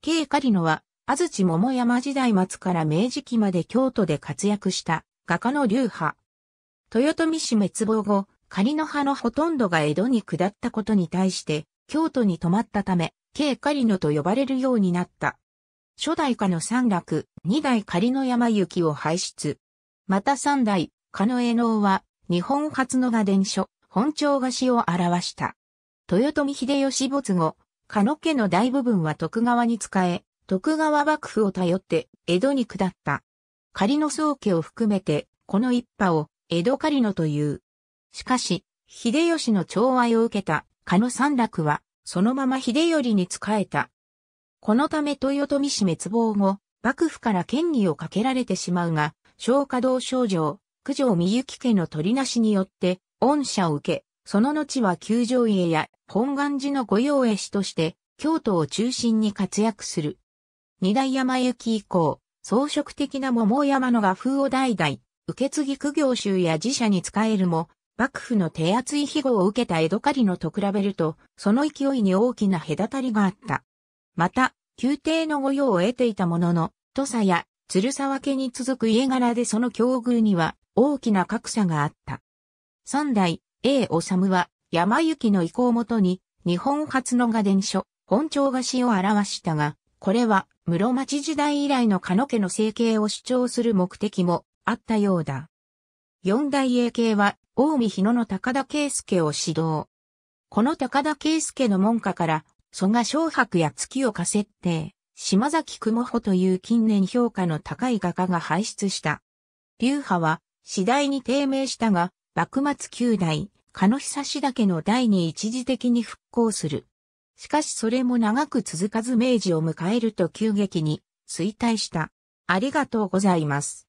慶狩野は、安土桃山時代末から明治期まで京都で活躍した画家の流派。豊臣氏滅亡後、狩野派のほとんどが江戸に下ったことに対して、京都に泊まったため、慶狩野と呼ばれるようになった。初代家の三楽、二代狩野山行を輩出。また三代、狩野江能は、日本初の画伝書、本朝菓子を表した。豊臣秀吉没後、加野家の大部分は徳川に仕え、徳川幕府を頼って江戸に下った。仮の宗家を含めて、この一派を江戸仮のという。しかし、秀吉の寵愛を受けた加野三楽は、そのまま秀頼に仕えた。このため豊臣氏滅亡後、幕府から権利をかけられてしまうが、小華道少女、九条ゆき家の取りなしによって、恩赦を受け、その後は球場家や本願寺の御用絵師として、京都を中心に活躍する。二代山行き以降、装飾的な桃山の画風を代々、受け継ぎ苦行集や寺社に仕えるも、幕府の手厚い庇護を受けた江戸狩野と比べると、その勢いに大きな隔たりがあった。また、宮廷の御用を得ていたものの、土佐や鶴沢家に続く家柄でその境遇には大きな格差があった。三代、A. 治は、山行の意向をもとに、日本初の画伝書、本朝菓子を表したが、これは、室町時代以来の鹿野家の生計を主張する目的もあったようだ。四大英系は、近江日野の高田圭介を指導。この高田圭介の門下から、蘇我昌白や月岡設定、島崎雲穂という近年評価の高い画家が輩出した。流派は次第に低迷したが、幕末旧代、鹿さ久だけの代に一時的に復興する。しかしそれも長く続かず明治を迎えると急激に衰退した。ありがとうございます。